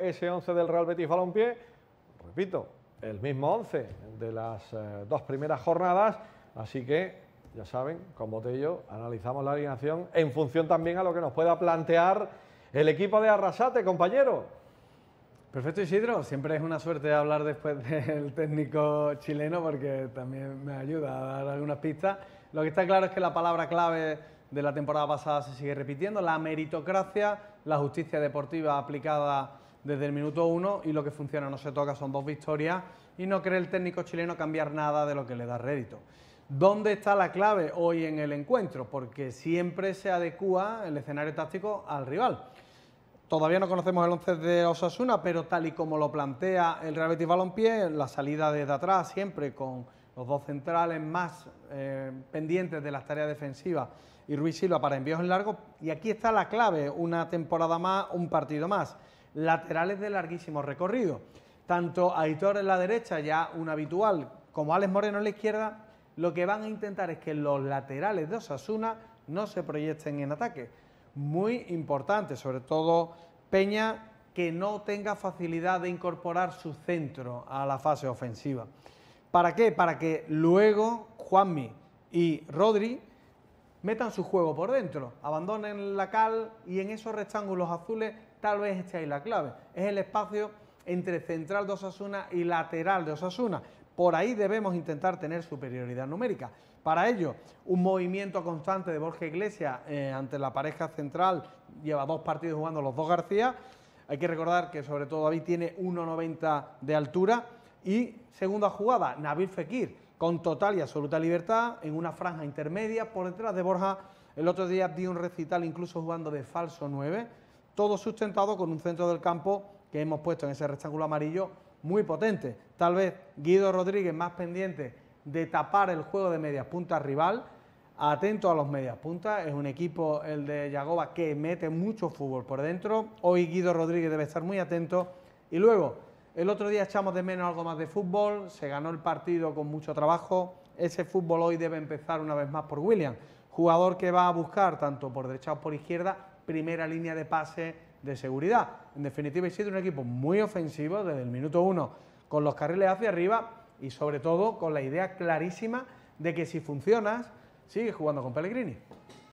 ese 11 del Real Betis Balompié, repito, el mismo 11 de las eh, dos primeras jornadas, así que ya saben, con Botello analizamos la alineación en función también a lo que nos pueda plantear el equipo de Arrasate, compañero. Perfecto Isidro, siempre es una suerte hablar después del técnico chileno porque también me ayuda a dar algunas pistas. Lo que está claro es que la palabra clave de la temporada pasada se sigue repitiendo, la meritocracia, la justicia deportiva aplicada desde el minuto uno y lo que funciona no se toca, son dos victorias y no cree el técnico chileno cambiar nada de lo que le da rédito. ¿Dónde está la clave hoy en el encuentro? Porque siempre se adecúa el escenario táctico al rival. Todavía no conocemos el 11 de Osasuna, pero tal y como lo plantea el Real Betis Balompié, la salida desde atrás siempre con los dos centrales más eh, pendientes de las tareas defensivas y Ruiz Silva para envíos en largo. Y aquí está la clave, una temporada más, un partido más. Laterales de larguísimo recorrido. Tanto Aitor en la derecha, ya un habitual, como Alex Moreno en la izquierda, lo que van a intentar es que los laterales de Osasuna no se proyecten en ataque. Muy importante, sobre todo Peña, que no tenga facilidad de incorporar su centro a la fase ofensiva. ¿Para qué? Para que luego Juanmi y Rodri metan su juego por dentro, abandonen la cal y en esos rectángulos azules tal vez esté ahí la clave. Es el espacio entre central de Osasuna y lateral de Osasuna. Por ahí debemos intentar tener superioridad numérica. Para ello, un movimiento constante de Borja Iglesias eh, ante la pareja central, lleva dos partidos jugando los dos García. Hay que recordar que sobre todo David tiene 1,90 de altura y segunda jugada, Nabil Fekir, con total y absoluta libertad, en una franja intermedia, por detrás de Borja. El otro día dio un recital incluso jugando de falso 9, todo sustentado con un centro del campo que hemos puesto en ese rectángulo amarillo muy potente. Tal vez Guido Rodríguez más pendiente de tapar el juego de medias puntas rival, atento a los medias puntas, es un equipo, el de Yagoba, que mete mucho fútbol por dentro. Hoy Guido Rodríguez debe estar muy atento. Y luego, el otro día echamos de menos algo más de fútbol, se ganó el partido con mucho trabajo. Ese fútbol hoy debe empezar una vez más por William, jugador que va a buscar tanto por derecha o por izquierda primera línea de pase de seguridad. En definitiva, es un equipo muy ofensivo desde el minuto uno, con los carriles hacia arriba y sobre todo con la idea clarísima de que si funcionas, sigues jugando con Pellegrini.